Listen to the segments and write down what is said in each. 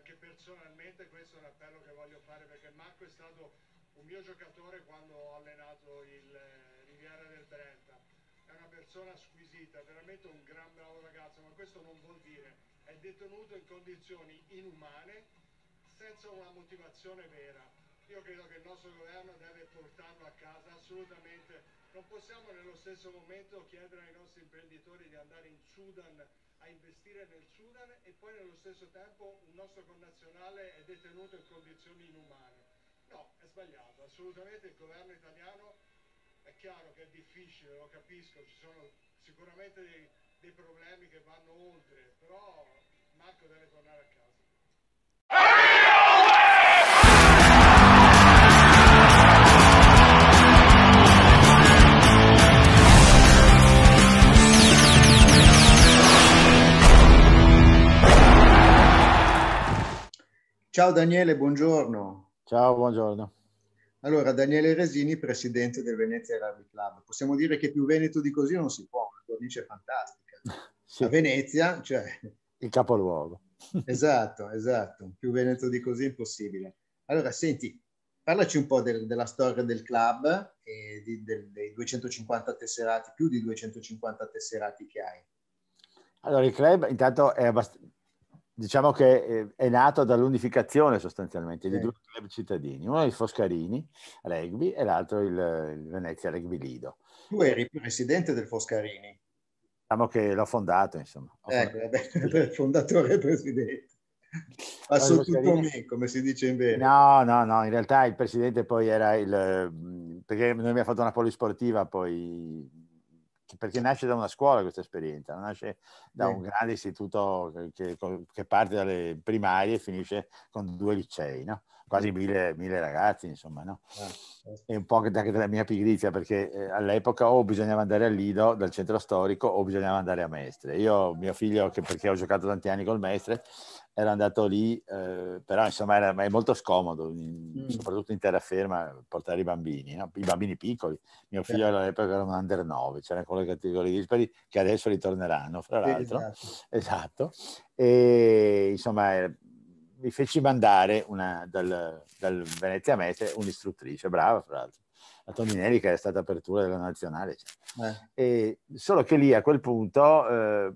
anche personalmente questo è un appello che voglio fare perché Marco è stato un mio giocatore quando ho allenato il eh, Riviera del Brenta. È una persona squisita, veramente un gran bravo ragazzo, ma questo non vuol dire è detenuto in condizioni inumane senza una motivazione vera. Io credo che il nostro governo deve portarlo a casa assolutamente. Non possiamo nello stesso momento chiedere ai nostri imprenditori di andare in Sudan a investire nel Sudan e poi nello stesso tempo un nostro connazionale è detenuto in condizioni inumane. No, è sbagliato, assolutamente il governo italiano è chiaro che è difficile, lo capisco, ci sono sicuramente dei, dei problemi che vanno oltre, però Marco deve tornare a casa. Ciao Daniele, buongiorno. Ciao, buongiorno. Allora, Daniele Resini, presidente del Venezia Rugby Club. Possiamo dire che più veneto di così non si può, una cornice fantastica. Sì. A Venezia, cioè... Il capoluogo. esatto, esatto. Più veneto di così è impossibile. Allora, senti, parlaci un po' del, della storia del club e di, del, dei 250 tesserati, più di 250 tesserati che hai. Allora, il club intanto è abbastanza diciamo che eh, è nato dall'unificazione sostanzialmente sì. di due club cittadini, uno è il Foscarini Rugby e l'altro il, il Venezia Rugby Lido. Tu eri presidente del Foscarini? Diciamo che l'ho fondato, insomma. Ecco, vabbè, fondatore e presidente. Passo no, tutto a me, come si dice in bene. No, no, no, in realtà il presidente poi era il... Eh, perché noi abbiamo fatto una polisportiva poi perché nasce da una scuola questa esperienza, nasce da un grande istituto che, che parte dalle primarie e finisce con due licei, no? quasi mille, mille, ragazzi, insomma, no? Ah, e eh un po' anche della mia pigrizia, perché eh, all'epoca o bisognava andare a Lido dal centro storico o bisognava andare a Mestre. Io, mio figlio, che perché ho giocato tanti anni col Mestre, era andato lì, eh, però insomma era, è molto scomodo, in, mm. soprattutto in terraferma, portare i bambini, no? i bambini piccoli. Mio certo. figlio certo. all'epoca era un under 9, c'erano quelle categorie dispari che adesso ritorneranno, fra l'altro. Esatto. esatto. E insomma era, mi feci mandare una, dal, dal Venezia Mete un'istruttrice, brava fra l'altro. La Toninelli che era stata apertura della nazionale. Cioè. Eh. E, solo che lì a quel punto eh,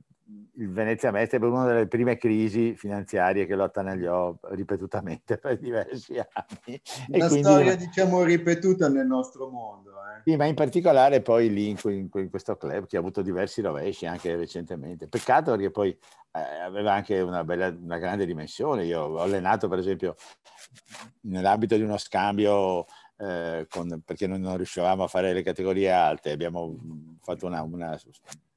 il Venezia Mestre per una delle prime crisi finanziarie che lo attanagliò ripetutamente per diversi anni. Una quindi, storia, diciamo, ripetuta nel nostro mondo. Eh. Sì, ma in particolare poi lì in, in, questo club che ha avuto diversi rovesci anche recentemente. Peccato perché poi eh, aveva anche una, bella, una grande dimensione. Io ho allenato, per esempio, nell'ambito di uno scambio eh, con, perché noi non riuscivamo a fare le categorie alte, abbiamo mm, fatto una, una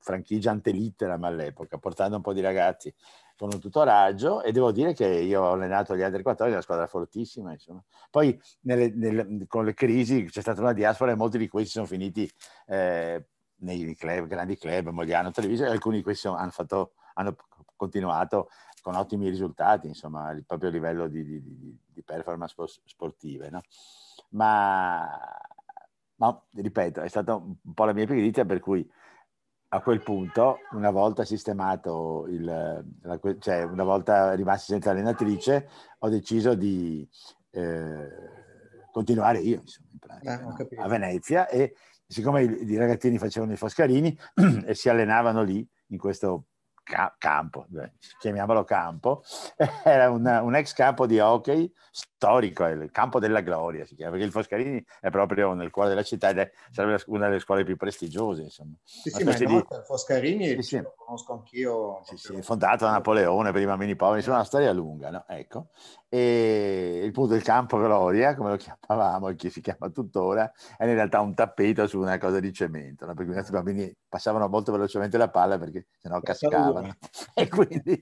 franchigia antelitteram all'epoca, portando un po' di ragazzi con un tutoraggio e devo dire che io ho allenato gli altri 14, una squadra fortissima. Insomma. Poi nelle, nelle, con le crisi c'è stata una diaspora e molti di questi sono finiti eh, nei club, grandi club, Mogliano, Treviso, e alcuni di questi hanno, fatto, hanno continuato con ottimi risultati, insomma, il proprio livello di, di, di performance sportive. No? Ma, ma, ripeto, è stata un po' la mia pigrizia per cui a quel punto, una volta sistemato, il, la, cioè una volta rimasti senza allenatrice, ho deciso di eh, continuare io, insomma, in pratica, eh, no? a Venezia e siccome i, i ragazzini facevano i Foscarini e si allenavano lì in questo ca- campo, eh, chiamiamolo campo, era un, un, ex campo di hockey storico, il campo della gloria si chiama, perché il Foscarini è proprio nel cuore della città ed è sarebbe una delle scuole più prestigiose. Insomma. Sì, sì, ma di... Foscarini sì, sì. lo conosco anch'io. Sì, sì, fondato da Napoleone per i bambini poveri, insomma una storia lunga, no? ecco e il punto del campo Gloria, come lo chiamavamo e che si chiama tuttora, era in realtà un tappeto su una cosa di cemento, no? perché i eh. bambini passavano molto velocemente la palla perché sennò eh, cascavano. e quindi,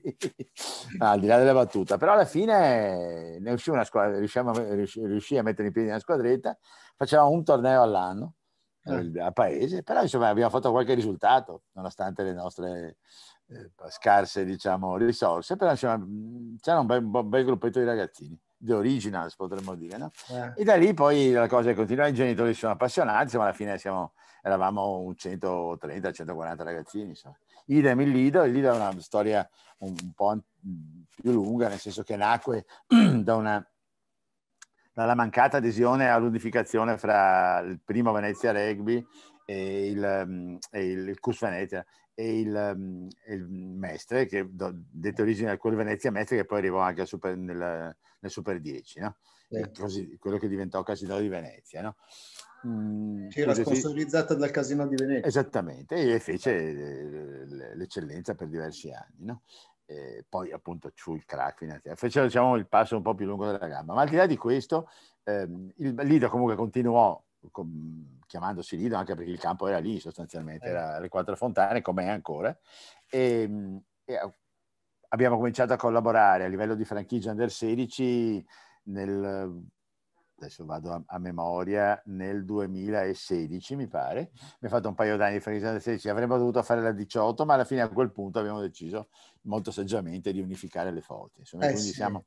no, al di là della battuta, però alla fine ne uscì una squadra, riuscì a mettere in piedi una squadretta, facevamo un torneo all'anno eh. al paese, però insomma abbiamo fatto qualche risultato, nonostante le nostre eh, scarse diciamo, risorse, però insomma c'era un bel, un bel gruppetto di ragazzini the originals potremmo dire, no? eh. E da lì poi la cosa è continuare, i genitori sono appassionati, insomma alla fine siamo, eravamo 130-140 ragazzini, insomma. Idem il Lido, il Lido è una storia un po' più lunga, nel senso che nacque da una dalla mancata adesione all'unificazione fra il primo Venezia Rugby e il, mm, e il Cus Venezia e il, mm, il Mestre, che dette origine a quel Venezia Mestre che poi arrivò anche super, nel, nel, Super 10, no? Certo. quello che diventò Casino di Venezia. No? Mm, era sponsorizzata dal Casino di Venezia. Esattamente, e fece eh, l'eccellenza per diversi anni. No? eh, poi appunto il crack finanziario. Faceva diciamo, il passo un po' più lungo della gamba, ma al di là di questo ehm, il Lido comunque continuò com- chiamandosi Lido anche perché il campo era lì sostanzialmente, eh. era le quattro fontane come è ancora. Ehm, e, e eh, abbiamo cominciato a collaborare a livello di franchigia under 16 nel adesso vado a, a, memoria, nel 2016 mi pare, mi ha fatto un paio d'anni di franchigia 16, avremmo dovuto fare la 18, ma alla fine a quel punto abbiamo deciso molto saggiamente di unificare le forze. Insomma, eh quindi sì. siamo,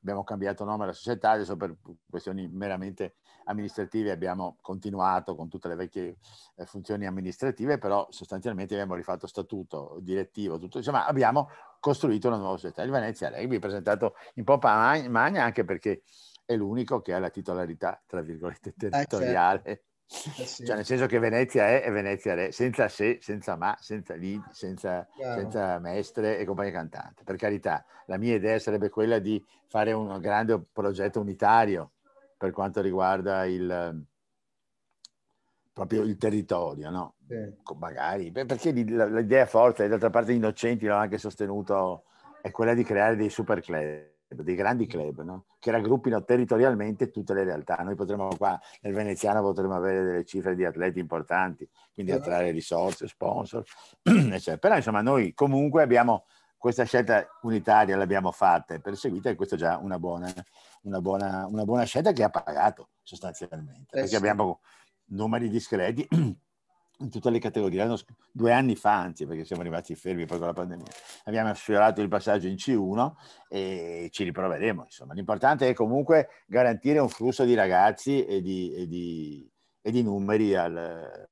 abbiamo cambiato nome alla società, adesso per questioni meramente amministrative abbiamo continuato con tutte le vecchie eh, funzioni amministrative, però sostanzialmente abbiamo rifatto statuto, direttivo, tutto, insomma abbiamo costruito una nuova società. Il Venezia Rugby è presentato in poppa magna anche perché è l'unico che ha la titolarità, tra virgolette, eh, territoriale. Eh, certo. eh, sì. Cioè, nel senso che Venezia è e Venezia è, senza se, senza ma, senza lì, senza, senza, mestre e compagnia cantante. Per carità, la mia idea sarebbe quella di fare un grande progetto unitario per quanto riguarda il, proprio il territorio, no? Sì. Magari, perché l'idea forte, d'altra parte innocenti l'ho anche sostenuto, è quella di creare dei super club dei grandi club, no? che raggruppino territorialmente tutte le realtà. Noi potremmo qua nel veneziano potremmo avere delle cifre di atleti importanti, quindi certo. attrarre risorse, sponsor, eccetera. Però insomma noi comunque abbiamo questa scelta unitaria, l'abbiamo fatta e perseguita e questa è già una buona, una, buona, una buona scelta che ha pagato sostanzialmente, eh, perché sì. abbiamo numeri discreti in tutte le categorie. L'anno, due anni fa, anzi, perché siamo arrivati fermi poi con la pandemia, abbiamo sfiorato il passaggio in C1 e ci riproveremo. Insomma. L'importante è comunque garantire un flusso di ragazzi e di, e di, e di numeri al,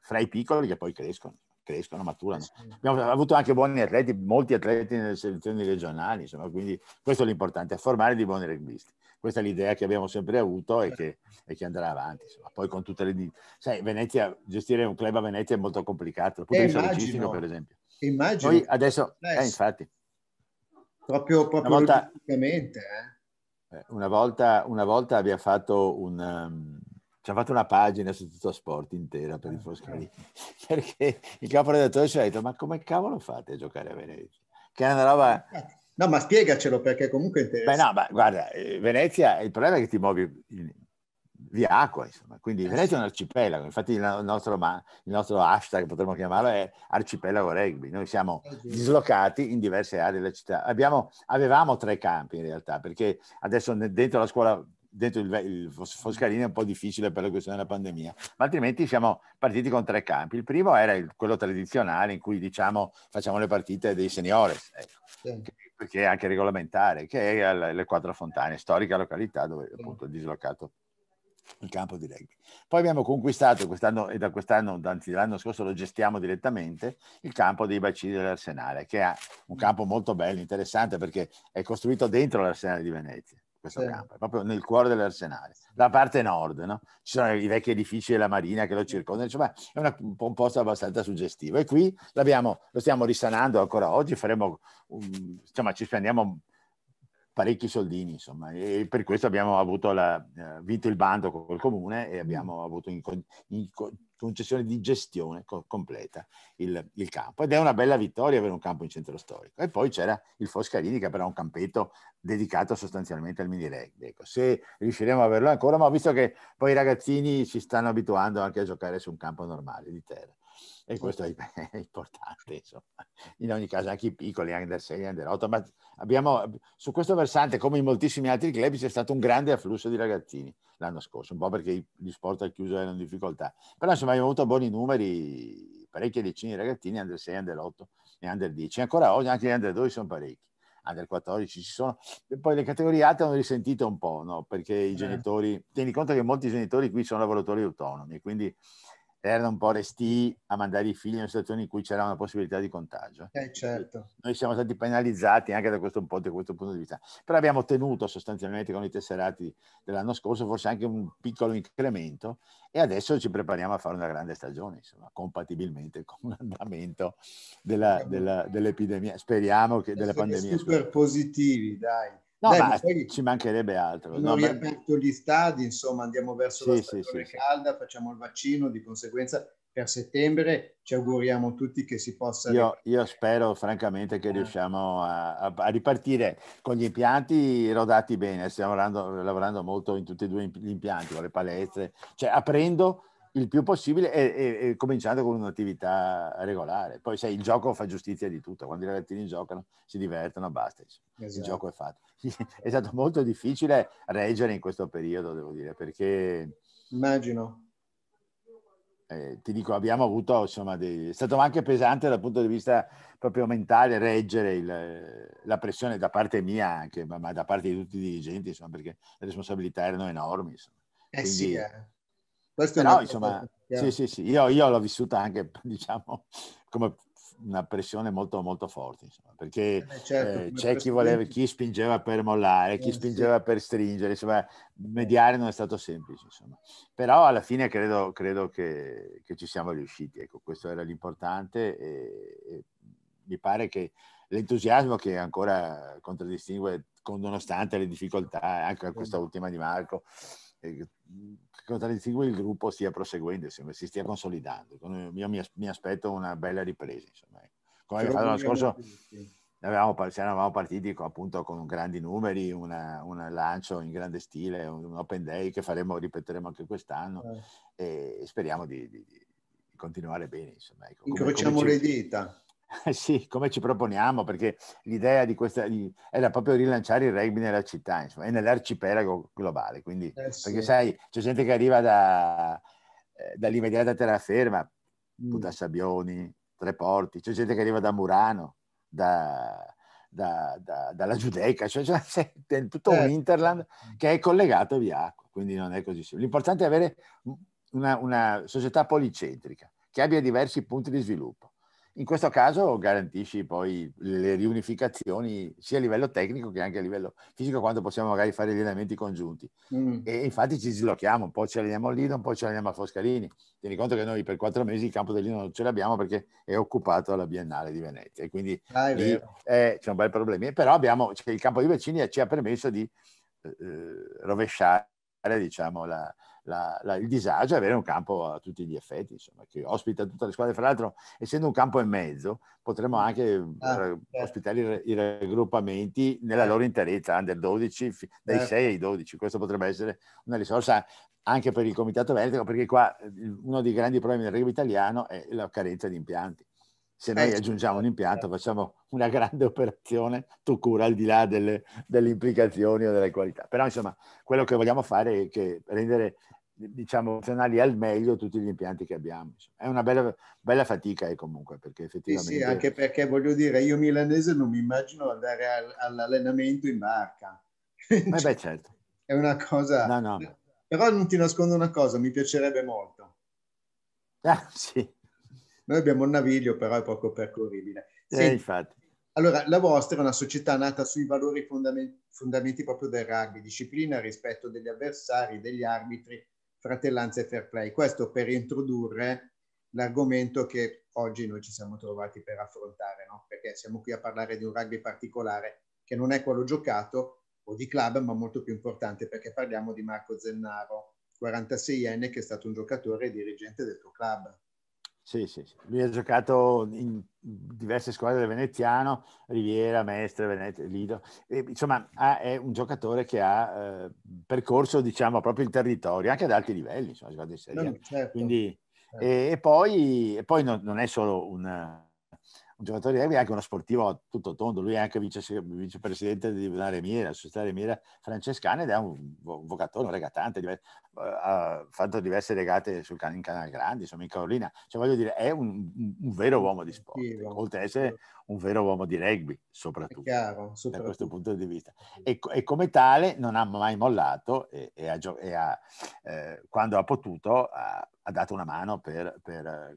fra i piccoli che poi crescono. Crescono, maturano. Abbiamo avuto anche buoni atleti, molti atleti nelle selezioni regionali, insomma, quindi questo è l'importante, formare di buoni rugbyisti questa è l'idea che abbiamo sempre avuto e che, certo. e che andrà avanti. Insomma. Poi con tutte le... Sai, Venezia, gestire un club a Venezia è molto complicato, dal punto eh, logistico per esempio. Immagino. Poi adesso, eh, infatti. Proprio, proprio una volta, eh. eh. una, volta, una volta, abbiamo fatto un... Um, ci ha fatto una pagina su tutto sport intera per i ah, Foscari, perché il caporedattore ci ha detto ma come cavolo fate a giocare a Venezia? Che è una roba No, ma spiegacelo perché comunque interessa. Beh, no, ma guarda, eh, Venezia, il problema è che ti muovi via acqua, insomma. Quindi eh, Venezia è un arcipelago, infatti il nostro, il nostro hashtag, potremmo chiamarlo, è arcipelago rugby. Noi siamo eh, dislocati in diverse aree della città. Abbiamo, avevamo tre campi in realtà, perché adesso dentro la scuola dentro il, il Foscarini è un po' difficile per la questione della pandemia, ma altrimenti siamo partiti con tre campi. Il primo era il, quello tradizionale in cui diciamo facciamo le partite dei seniores, ecco, sì che è anche regolamentare, che è le Quattro Fontane, storica località dove appunto è dislocato il campo di rugby. Poi abbiamo conquistato quest'anno e da quest'anno, anzi l'anno scorso lo gestiamo direttamente, il campo dei bacini dell'Arsenale, che è un mm. campo molto bello, interessante perché è costruito dentro l'Arsenale di Venezia questo sì. campo, è proprio nel cuore dell'arsenale, la parte nord, no? ci sono i vecchi edifici della Marina che lo circondano, insomma è una, un posto abbastanza suggestivo e qui lo stiamo risanando ancora oggi, faremo, um, insomma ci spendiamo parecchi soldini, insomma, e per questo abbiamo avuto la, eh, vinto il bando col comune e mm. abbiamo avuto in, in, concessione di gestione co- completa il, il, campo. Ed è una bella vittoria avere un campo in centro storico. E poi c'era il Foscarini che però è un campetto dedicato sostanzialmente al mini rugby. Ecco, se riusciremo a averlo ancora, ma ho visto che poi i ragazzini si stanno abituando anche a giocare su un campo normale di terra e questo è importante insomma. in ogni caso anche i piccoli anche da 6 under 8 ma abbiamo su questo versante come in moltissimi altri club c'è stato un grande afflusso di ragazzini l'anno scorso un po' perché gli sport al chiuso erano in difficoltà però insomma abbiamo avuto buoni numeri parecchie decine di ragazzini under 6 under 8 e under 10 ancora oggi anche gli under 2 sono parecchi under 14 ci sono e poi le categorie alte hanno risentito un po' no? perché i eh. genitori eh. tieni conto che molti genitori qui sono lavoratori autonomi quindi erano un po' resti a mandare i figli in una situazione in cui c'era una possibilità di contagio. Eh, certo. Noi siamo stati penalizzati anche da questo, un po' da questo punto di vista, però abbiamo ottenuto sostanzialmente con i tesserati dell'anno scorso forse anche un piccolo incremento e adesso ci prepariamo a fare una grande stagione, insomma, compatibilmente con l'andamento della, della, dell'epidemia, speriamo che della pandemia. Super positivi, dai. No, Dai, ma ci mancherebbe altro. Hanno no, riaperto ma... gli stadi, insomma, andiamo verso sì, la stagione sì, calda, sì. facciamo il vaccino, di conseguenza per settembre ci auguriamo tutti che si possa... Io, io spero francamente che riusciamo a, a, ripartire con gli impianti rodati bene, stiamo lavorando, lavorando molto in tutti e due gli impianti, con le palestre, cioè aprendo il più possibile e, e, e cominciando con un'attività regolare. Poi sai, il gioco fa giustizia di tutto, quando i ragazzini giocano si divertono, basta, esatto. il gioco è fatto. è stato molto difficile reggere in questo periodo, devo dire, perché... Immagino. Eh, ti dico, abbiamo avuto, insomma, dei... è stato anche pesante dal punto di vista proprio mentale reggere il, la pressione da parte mia anche, ma, ma, da parte di tutti i dirigenti, insomma, perché le responsabilità erano enormi. Insomma. Eh Quindi, sì, eh. Questo Però, insomma, sì, sì, sì, io, io, l'ho vissuta anche, diciamo, come una pressione molto, molto forte, insomma, perché eh, certo, eh, c'è chi voleva, chi spingeva per mollare, chi eh, spingeva per stringere, insomma, mediare non è stato semplice, insomma. Però alla fine credo, credo che, che, ci siamo riusciti, ecco, questo era l'importante e, e mi pare che l'entusiasmo che ancora contraddistingue, nonostante le difficoltà, anche questa certo. ultima di Marco, eh, cosa di cui il gruppo stia proseguendo, insomma, si stia consolidando. Eh, io mi, mi aspetto una bella ripresa. Insomma. Ecco. Come abbiamo fatto l'anno scorso, avevamo, cioè, eravamo partiti con, appunto con grandi numeri, un lancio in grande stile, un open day che faremo, ripeteremo anche quest'anno eh. e speriamo di, di, di continuare bene. Insomma. Ecco, Incrociamo come, come le dita. sì, come ci proponiamo, perché l'idea di questa di, era proprio rilanciare il rugby nella città, insomma, e nell'arcipelago globale. Quindi, eh sì. Perché sai, c'è gente che arriva da, eh, dall'immediata terraferma, mm. da Sabbioni, Treporti, c'è gente che arriva da Murano, da, da, da, dalla Giudeca, cioè, cioè c'è tutto un certo. Interland che è collegato via acqua, quindi non è così semplice. L'importante è avere una, una società policentrica che abbia diversi punti di sviluppo in questo caso garantisci poi le riunificazioni sia a livello tecnico che anche a livello fisico quando possiamo magari fare gli allenamenti congiunti. Mm. E infatti ci slochiamo, un po' ci alleniamo a Lido, un po' ci alleniamo a Foscarini. Tieni conto che noi per quattro mesi il campo del Lido non ce l'abbiamo perché è occupato alla Biennale di Venezia. E quindi ah, lì, eh, c'è un bel problema. Però abbiamo, cioè, il campo di Vecini ci ha permesso di eh, eh rovesciare diciamo, la, la, la, il disagio è avere un campo a tutti gli effetti, insomma, che ospita tutte le squadre. Fra l'altro, essendo un campo e mezzo, potremmo mm. anche ah, eh, certo. ospitare eh. i, raggruppamenti nella certo. loro interezza, under 12, dai eh. Certo. 6 ai 12. Questo potrebbe essere una risorsa anche per il Comitato Veneto, perché qua eh, uno dei grandi problemi del rugby italiano è la carenza di impianti se noi certo. aggiungiamo un impianto certo. facciamo una grande operazione tu cura al di là delle, delle, implicazioni o delle qualità. Però insomma quello che vogliamo fare è che rendere diciamo funzionali al meglio tutti gli impianti che abbiamo. È una bella, bella fatica eh, comunque perché effettivamente... Sì, sì, anche perché voglio dire io milanese non mi immagino andare al, all'allenamento in barca. Ma eh, cioè, beh certo. È una cosa... No, no. Però non ti nascondo una cosa, mi piacerebbe molto. Ah, sì. Noi abbiamo un naviglio, però è poco percorribile. Sì, eh, infatti. Allora, la vostra è una società nata sui valori fondamenti, fondamenti proprio del rugby, disciplina, rispetto degli avversari, degli arbitri, fratellanza e fair play. Questo per introdurre l'argomento che oggi noi ci siamo trovati per affrontare, no? perché siamo qui a parlare di un rugby particolare che non è quello giocato o di club, ma molto più importante perché parliamo di Marco Zennaro, 46enne, che è stato un giocatore e dirigente del tuo club. Sì, sì, sì, lui ha giocato in diverse squadre del Veneziano, Riviera, Mestre, Venezia, Lido, e, insomma ha, è un giocatore che ha eh, percorso diciamo, proprio il territorio, anche ad alti livelli, insomma, ha Serie No, certo. Quindi, certo. E, e, poi, e poi non, non, è solo un un giocatore di rugby, anche uno sportivo tutto tondo, lui è anche vice, vicepresidente della Remiera, la società Remiera francescana ed è un vocatore, un regatante, diver, eh, ha fatto diverse regate sul, in Canal Grande, insomma in Carolina, cioè voglio dire è un, un vero uomo di sport, oltre ad essere un vero uomo di rugby soprattutto, chiaro, soprattutto. da questo punto di vista. E, e, come tale non ha mai mollato e, e, ha, e ha, eh, quando ha potuto ha, ha dato una mano per, per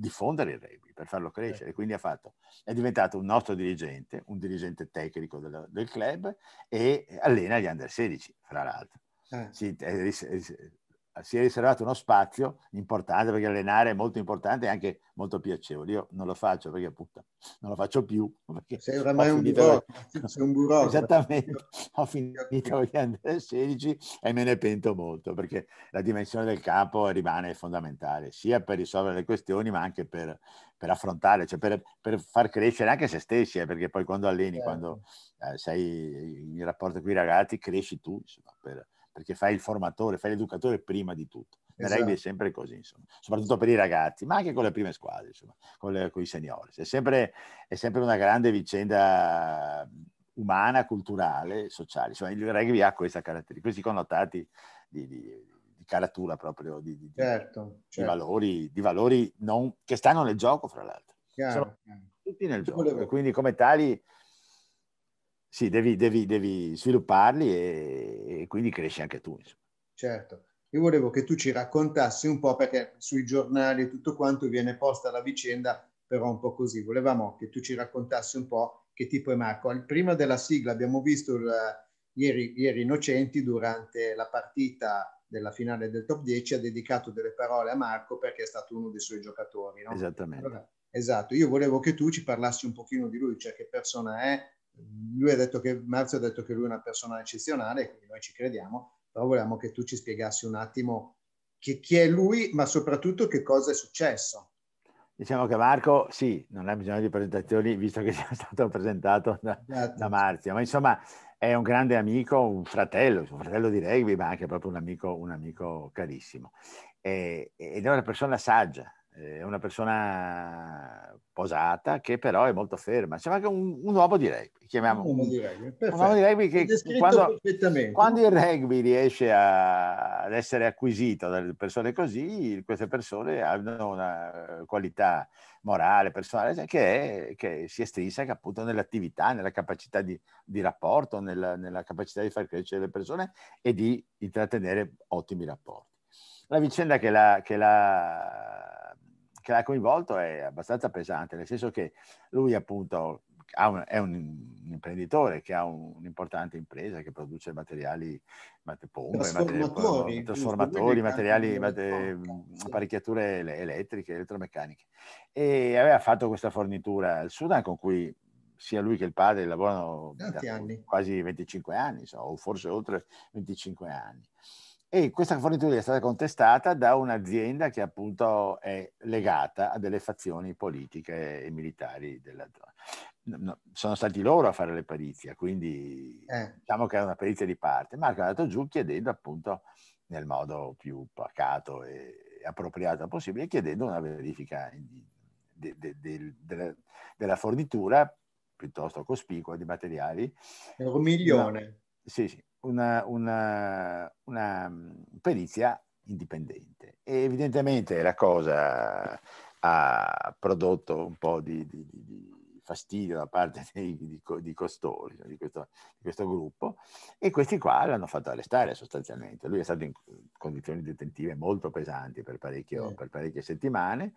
diffondere il rugby, per farlo crescere. Quindi fatto, è diventato un nostro dirigente, un dirigente tecnico del, del club e allena gli under 16, fra l'altro. Eh. Si, eh, si è riservato uno spazio importante perché allenare è molto importante e anche molto piacevole. Io non lo faccio perché appunto non lo faccio più. Sei oramai un burro, sei un burro. Esattamente, ho finito gli under 16 e me ne pento molto perché la dimensione del campo rimane fondamentale sia per risolvere le questioni ma anche per, per affrontare, cioè per, per, far crescere anche se stessi, eh, perché poi quando alleni, certo. quando eh, sei in rapporto con i ragazzi, cresci tu, insomma, per, perché fai il formatore, fai l'educatore prima di tutto. Nel esatto. rugby è sempre così, insomma. soprattutto per i ragazzi, ma anche con le prime squadre, insomma, con, le, con i seniori. È sempre, è sempre una grande vicenda umana, culturale, sociale. Insomma, il rugby ha questa caratteristica, questi connotati di, di, di caratura proprio, di, di, certo, certo. valori, di valori non, che stanno nel gioco, fra l'altro. Chiaro, chiaro. tutti nel gioco, quindi come tali sì, devi, devi, devi svilupparli e, e, quindi cresci anche tu. Insomma. Certo. Io volevo che tu ci raccontassi un po' perché sui giornali e tutto quanto viene posta la vicenda, però un po' così. Volevamo che tu ci raccontassi un po' che tipo è Marco. Prima della sigla abbiamo visto il, ieri, ieri Innocenti durante la partita della finale del top 10 ha dedicato delle parole a Marco perché è stato uno dei suoi giocatori. No? Esattamente. Allora, esatto, io volevo che tu ci parlassi un pochino di lui, cioè che persona è, lui ha detto che, Marzio ha detto che lui è una persona eccezionale, quindi noi ci crediamo, però volevamo che tu ci spiegassi un attimo chi, chi è lui, ma soprattutto che cosa è successo. Diciamo che Marco, sì, non ha bisogno di presentazioni, visto che sia stato presentato da, esatto. da Marzio, ma insomma è un grande amico, un fratello, un fratello di rugby, ma anche proprio un amico, un amico carissimo. E, ed è una persona saggia, è una persona posata che però è molto ferma. C'è anche un, un uomo di rugby, chiamiamo un, uomo di rugby, un uomo di rugby che quando, quando, il rugby riesce a, ad essere acquisito da persone così, queste persone hanno una eh, qualità morale, personale, cioè che, è, che si estrinseca appunto nell'attività, nella capacità di, di rapporto, nella, nella capacità di far crescere le persone e di intrattenere ottimi rapporti. La vicenda che la, che la che l'ha coinvolto è abbastanza pesante, nel senso che lui appunto un, è un, imprenditore che ha un, un'importante impresa che produce materiali, mate, pompe, trasformatori, trasformatori materiali, mate, apparecchiature elettriche, elettromeccaniche. E aveva fatto questa fornitura al Sudan con cui sia lui che il padre lavorano quasi 25 anni, so, o forse oltre 25 anni e questa fornitura è stata contestata da un'azienda che appunto è legata a delle fazioni politiche e militari della zona. No, sono stati loro a fare le perizie, quindi eh. diciamo che era una perizia di parte, Marco è andato giù chiedendo appunto nel modo più pacato e appropriato possibile, chiedendo una verifica de, de, de, della, della fornitura piuttosto cospicua di materiali. Un milione sì, sì, una, una, una mm, perizia indipendente. E evidentemente la cosa ha prodotto un po' di, di, di fastidio da parte dei, di, di costori di questo, di questo, gruppo e questi qua l'hanno fatto arrestare sostanzialmente. Lui è stato in condizioni detentive molto pesanti per, eh. per parecchie settimane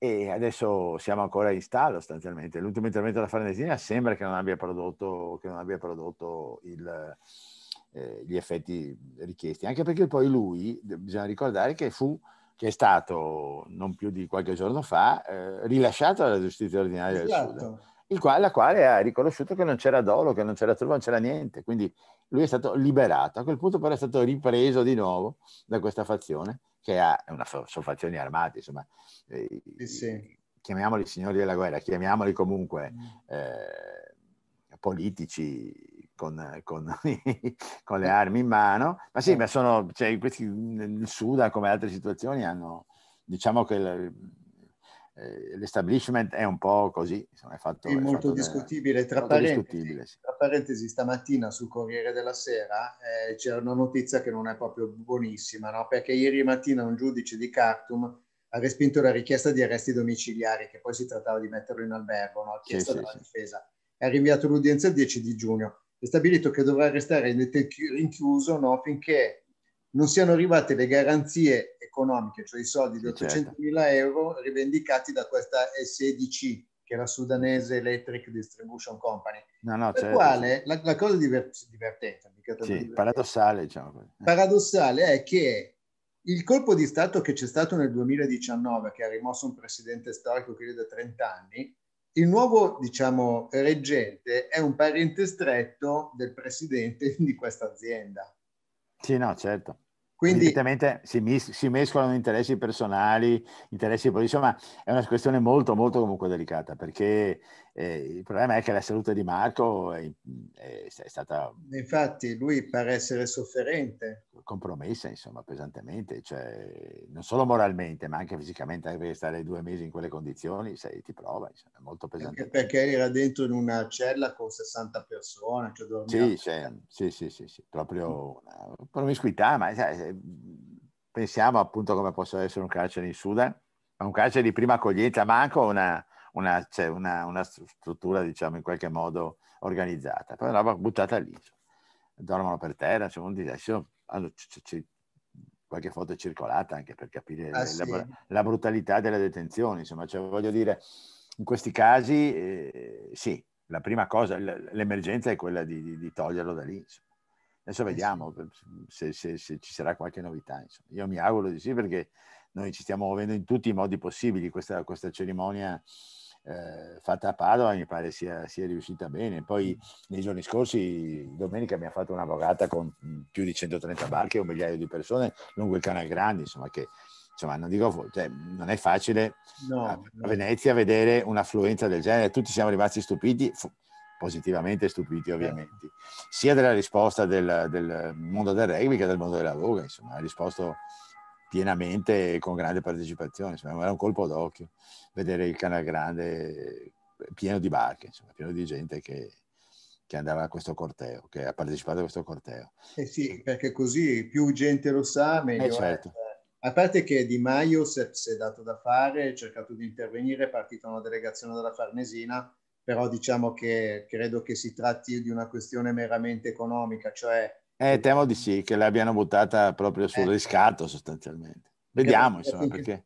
e adesso siamo ancora in stallo sostanzialmente. L'ultimo intervento della Farnesina sembra che non abbia prodotto, non abbia prodotto il, eh, gli effetti richiesti, anche perché poi lui, bisogna ricordare che fu che è stato non più di qualche giorno fa eh, rilasciato dalla giustizia ordinaria esatto. del Sud, esatto. il quale, la quale ha riconosciuto che non c'era dolo, che non c'era truffa, non c'era niente, quindi lui è stato liberato. A quel punto però è stato ripreso di nuovo da questa fazione che ha una, sono fazioni armate, insomma, eh, sì, chiamiamoli signori della guerra, chiamiamoli comunque mm. eh, politici con, con, con, le armi in mano, ma sì, ma sono, cioè, questi, il mm, Sudan come altre situazioni hanno, diciamo che... Il, eh, l'establishment è un po' così, insomma, è fatto... Sì, è molto fatto discutibile. Tra, molto parentesi, discutibile sì. tra, parentesi, stamattina sul Corriere della Sera eh, c'era una notizia che non è proprio buonissima, no? perché ieri mattina un giudice di Khartoum ha respinto la richiesta di arresti domiciliari, che poi si trattava di metterlo in albergo, no? chiesta sì, dalla difesa. Ha rinviato l'udienza il 10 di giugno. È stabilito che dovrà restare rinchiuso no? finché non siano arrivate le garanzie economiche, cioè i soldi di 800 certo. mila euro rivendicati da questa SEDC, che è la Sudanese Electric Distribution Company. No, no, certo. quale, la, la, cosa divert- divertente, sì, divertente. Paradossale, diciamo. paradossale è che il colpo di Stato che c'è stato nel 2019, che ha rimosso un presidente storico che da 30 anni, il nuovo, diciamo, reggente è un parente stretto del presidente di questa azienda. Sì, no, certo. Quindi... Evidentemente si, mis- si, mescolano interessi personali, interessi politici, ma è una questione molto, molto comunque delicata, perché eh, il problema è che la salute di Marco è, è stata... Infatti lui pare essere sofferente compromessa insomma pesantemente, cioè, non solo moralmente ma anche fisicamente, anche stare due mesi in quelle condizioni sei, ti prova, insomma, è molto pesante. Anche perché era dentro in una cella con 60 persone, cioè dormiva... Sì, sì, sì, sì, sì, proprio mm. una promiscuità, ma sai, mhmm, pensiamo appunto come possa essere un carcere in Sudan, un carcere di prima accoglienza, ma anche una, una, cioè una, una struttura diciamo in qualche modo organizzata, poi una roba buttata lì dormono per terra, c'è un disastro allora, c'è qualche foto è circolata anche per capire ah, la, sì. la, la, brutalità della detenzione. Insomma, cioè, voglio dire, in questi casi eh, sì, la prima cosa, l'emergenza è quella di, di, di toglierlo da lì. Insomma. Adesso eh, vediamo se, se, se, ci sarà qualche novità. Insomma. Io mi auguro di sì perché noi ci stiamo muovendo in tutti i modi possibili. Questa, questa cerimonia eh, fatta a Padova mi pare sia, sia, riuscita bene. Poi mm. nei giorni scorsi, domenica, mi ha fatto una vogata con mm, più di 130 barche, un migliaio di persone lungo il Canal Grande, insomma, che insomma, non, dico, cioè, non è facile no, a, a, Venezia vedere un'affluenza del genere. Tutti siamo rimasti stupiti, fu, positivamente stupiti certo. ovviamente, sia della risposta del, del, mondo del rugby che del mondo della voga, insomma, ha risposto pienamente e con grande partecipazione. Insomma, era un colpo d'occhio vedere il Canal Grande pieno di barche, insomma, pieno di gente che, che andava a questo corteo, che ha partecipato a questo corteo. Eh sì, perché così più gente lo sa, meglio. Eh certo. A parte che Di Maio si è, dato da fare, ha cercato di intervenire, è partita una delegazione dalla Farnesina, però diciamo che credo che si tratti di una questione meramente economica, cioè eh, temo di sì, che l'abbiano buttata proprio sul eh. riscatto sostanzialmente. Vediamo, perché, insomma, finché, perché...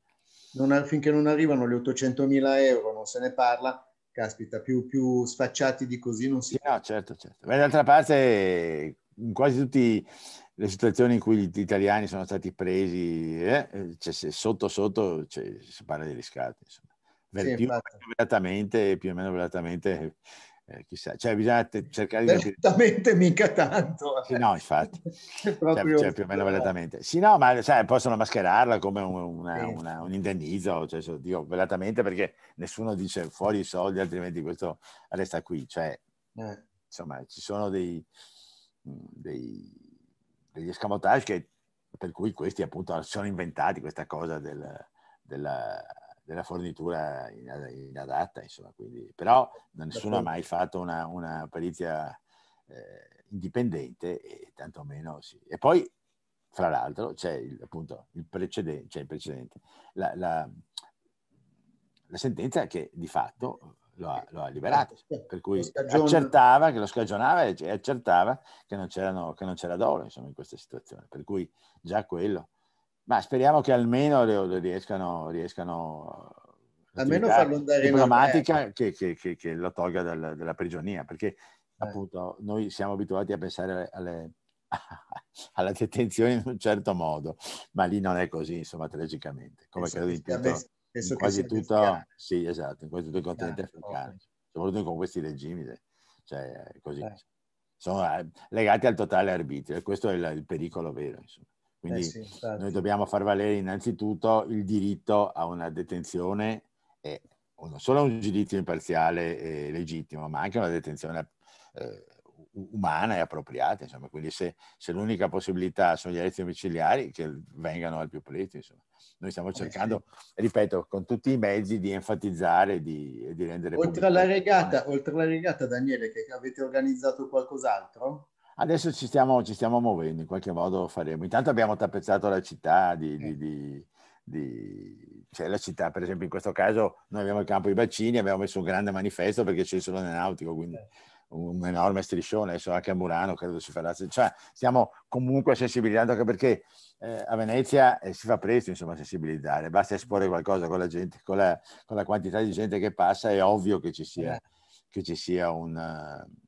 Non, finché non arrivano gli 800.000 euro, non se ne parla, caspita, più, più sfacciati di così non si... Sì, no, certo, certo. Ma d'altra parte, in quasi tutte le situazioni in cui gli italiani sono stati presi, eh, cioè, sotto sotto cioè, si parla di riscatto, insomma. Sì, più, più velatamente, più o meno velatamente eh, chissà, cioè bisogna te- cercare di Esattamente mica tanto. Eh. Sì, no, infatti. cioè, cioè, più o meno velatamente. Sì, no, ma sai, possono mascherarla come un, una, una, un indennizzo, cioè, dico velatamente perché nessuno dice fuori i soldi, altrimenti questo resta qui. Cioè, eh. Insomma, ci sono dei, dei, degli escamotage che, per cui questi appunto sono inventati questa cosa del, della della fornitura inadatta, insomma, quindi, però nessuno ha mai fatto una, una perizia eh, indipendente e tantomeno sì. E poi, fra l'altro, c'è il, appunto il precedente, c'è il precedente la, la, la, sentenza che di fatto lo ha, lo ha liberato, per cui accertava che lo scagionava e accertava che non, che non c'era dolo insomma, in questa situazione, per cui già quello ma speriamo che almeno riescano, riescano eh, almeno farlo andare in drammatica che, che, che, che, lo tolga dal, dalla prigionia, perché eh. appunto noi siamo abituati a pensare alle, alle, alla detenzione in un certo modo, ma lì non è così, insomma, tragicamente, come penso credo in, tutto, in quasi tutto, sì, esatto, in quasi tutto il continente africano, soprattutto con questi regimi, cioè così. Eh. Sono eh, legati al totale arbitrio, e questo è il, il pericolo vero. Insomma. Eh Quindi eh sì, noi dobbiamo far valere innanzitutto il diritto a una detenzione, eh, non solo a un giudizio imparziale e legittimo, ma anche a una detenzione eh, umana e appropriata. Insomma. Quindi se, se, l'unica possibilità sono gli arresti domiciliari, che vengano al più presto. Insomma. Noi stiamo eh cercando, ripeto, con tutti i mezzi di enfatizzare e di, di, rendere... Oltre alla, regata, oltre alla regata, Daniele, che avete organizzato qualcos'altro? Adesso ci stiamo, ci stiamo muovendo, in qualche modo faremo. Intanto abbiamo tappezzato la città di, di, di, di... Cioè, la città, per esempio in questo caso noi abbiamo il campo di Bacini, abbiamo messo un grande manifesto perché c'è il solo nautico, quindi un enorme striscione, adesso anche a Murano credo si farà, cioè stiamo comunque sensibilizzando anche perché eh, a Venezia eh, si fa presto insomma sensibilizzare, basta esporre qualcosa con la gente, con la, con la quantità di gente che passa, è ovvio che ci sia, eh. che ci sia un... Eh,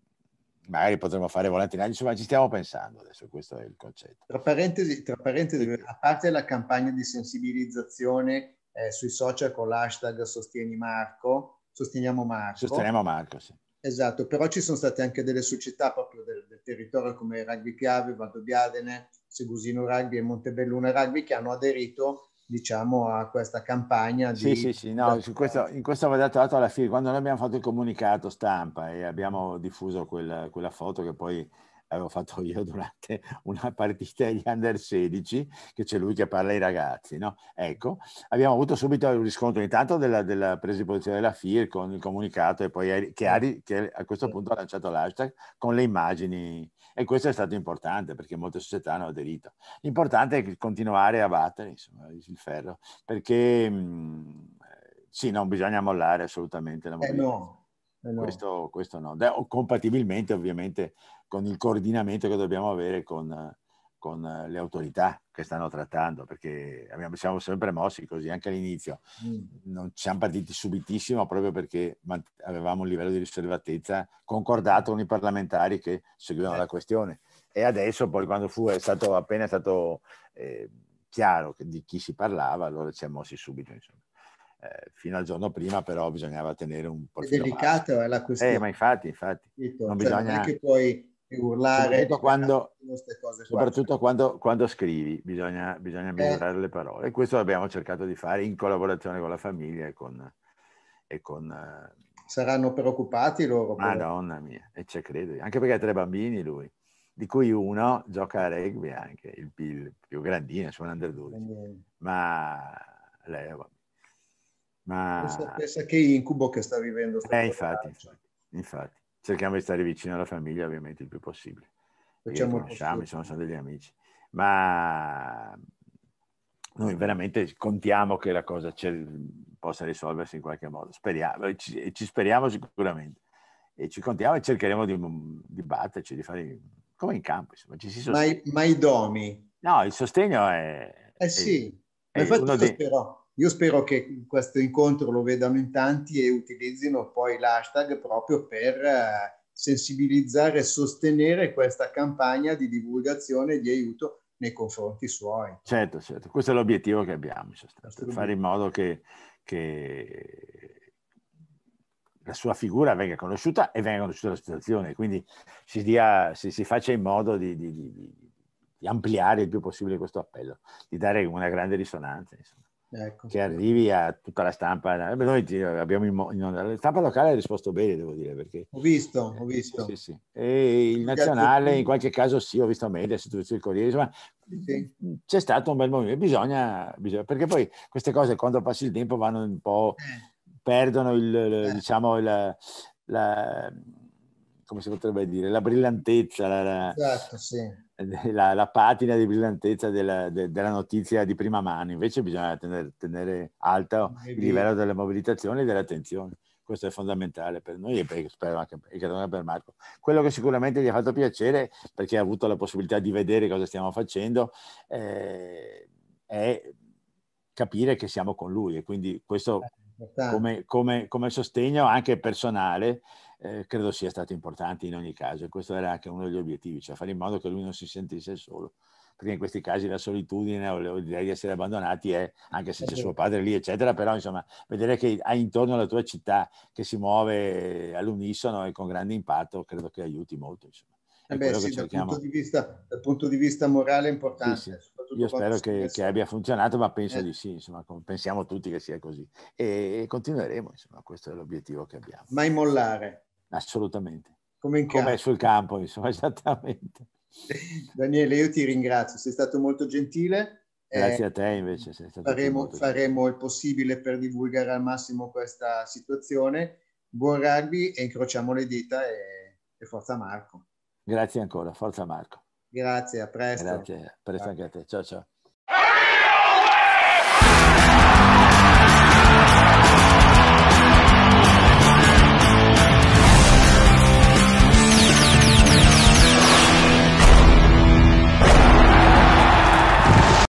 magari potremmo fare volantinaggio, ah, insomma ci stiamo pensando adesso, questo è il concetto. Tra parentesi, tra parentesi a parte la campagna di sensibilizzazione eh, sui social con l'hashtag Sostieni Marco, Sosteniamo Marco. Sosteniamo Marco, sì. Esatto, però ci sono state anche delle società proprio del, del territorio come Rugby Chiave, Biadene, Segusino Rugby e Montebelluna Rugby che hanno aderito diciamo, a questa campagna. Di... Sì, sì, sì, no, su questo, in questo aveva dato alla fine, quando noi abbiamo fatto il comunicato stampa e abbiamo diffuso quella, quella foto che poi avevo fatto io durante una partita degli under 16, che c'è lui che parla ai ragazzi, no? Ecco, abbiamo avuto subito il riscontro intanto della, della presa di posizione della FIR con il comunicato e poi che, ha, che a questo punto ha lanciato l'hashtag con le immagini e questo è stato importante perché molte società hanno aderito. L'importante è continuare a battere insomma, il ferro, perché mh, mhmm, sì, non bisogna mollare assolutamente la mobilità. Eh no, eh, no. Questo, questo, no, compatibilmente ovviamente con il coordinamento che dobbiamo avere con con eh, le autorità che stanno trattando, perché abbiamo, siamo sempre mossi così, anche all'inizio. Mm. Non siamo partiti subitissimo proprio perché avevamo un livello di riservatezza concordato con i parlamentari che seguivano la certo. questione. E adesso poi quando fu è stato appena stato eh, chiaro di chi si parlava, allora ci siamo mossi subito. Insomma. Eh, fino al giorno prima però bisognava tenere un po'... È delicata eh, la eh, questione. Eh, ma infatti, infatti. non cioè, bisogna... non è che poi urlare. Soprattutto quando, soprattutto quando, quando scrivi bisogna, bisogna misurare eh. le parole. Questo abbiamo cercato di fare in collaborazione con la famiglia e con... E con eh, Saranno preoccupati loro. Madonna mia, e ci credo. Anche perché ha tre bambini lui, di cui uno gioca a rugby anche, il, il più grandino, su under 12. Ma lei è ma... Pensa, pensa che incubo che sta vivendo. Eh, infatti, cioè. infatti cerchiamo di stare vicino alla famiglia ovviamente il più possibile. Facciamo conosciamo, insomma, sono degli amici. Ma noi veramente contiamo che la cosa possa risolversi in qualche modo. Speriamo, ci, ci speriamo sicuramente. E ci contiamo e cercheremo di, di batterci, di fare come in campo. Insomma, ci si ma, i, ma i domi? No, il sostegno è... Eh sì, è, è uno dei, però io spero che questo incontro lo vedano in tanti e utilizzino poi l'hashtag proprio per eh, sensibilizzare e sostenere questa campagna di divulgazione e di aiuto nei confronti suoi. Certo, certo. Questo è l'obiettivo che abbiamo, stato, fare in modo che, che, la sua figura venga conosciuta e venga conosciuta la situazione, quindi si, dia, si, si faccia in modo di, di, di, di ampliare il più possibile questo appello, di dare una grande risonanza. Insomma. Ecco. Che arrivi a tutta la stampa. Eh, noi abbiamo in, la stampa locale ha risposto bene, devo dire. Perché, ho visto, eh, ho visto. sì, sì. E il nazionale, in qualche caso, sì, ho visto media, situazione il Corriere, insomma, sì. c'è stato un bel movimento. Bisogna, bisogna, perché poi queste cose, quando passi il tempo, vanno un po', eh. perdono il, eh. diciamo, la, la, come si potrebbe dire, la brillantezza. La, la... Esatto, sì la, la, patina di brillantezza della, de, della, notizia di prima mano, invece bisogna tenere, tenere alto il livello della mobilitazione e dell'attenzione. Questo è fondamentale per noi e per, spero anche per Marco. Quello che sicuramente gli ha fatto piacere, perché ha avuto la possibilità di vedere cosa stiamo facendo, eh, è capire che siamo con lui e quindi questo eh, come, come, come sostegno anche personale eh, credo sia stato importante in ogni caso e questo era anche uno degli obiettivi, cioè fare in modo che lui non si sentisse solo, perché in questi casi la solitudine o l'idea di essere abbandonati è, anche se c'è suo padre lì, eccetera, però insomma vedere che hai intorno alla tua città che si muove eh, all'unisono e con grande impatto credo che aiuti molto. Insomma. Eh beh, sì, dal punto, vista, dal punto, di vista, morale è importante. Sì, sì. Io spero che, che, abbia funzionato, ma penso eh. di sì, insomma, pensiamo tutti che sia così. E, e continueremo, insomma, questo è l'obiettivo che abbiamo. Mai mollare. Assolutamente. Come, in Come sul campo, insomma, esattamente. Daniele, io ti ringrazio, sei stato molto gentile. Eh, Grazie a te invece. Faremo, faremo, il possibile per divulgare al massimo questa situazione. Buon rugby e incrociamo le dita e, e forza Marco. Grazie ancora, forza Marco. Grazie, a presto. Grazie, a presto anche a te. Ciao ciao.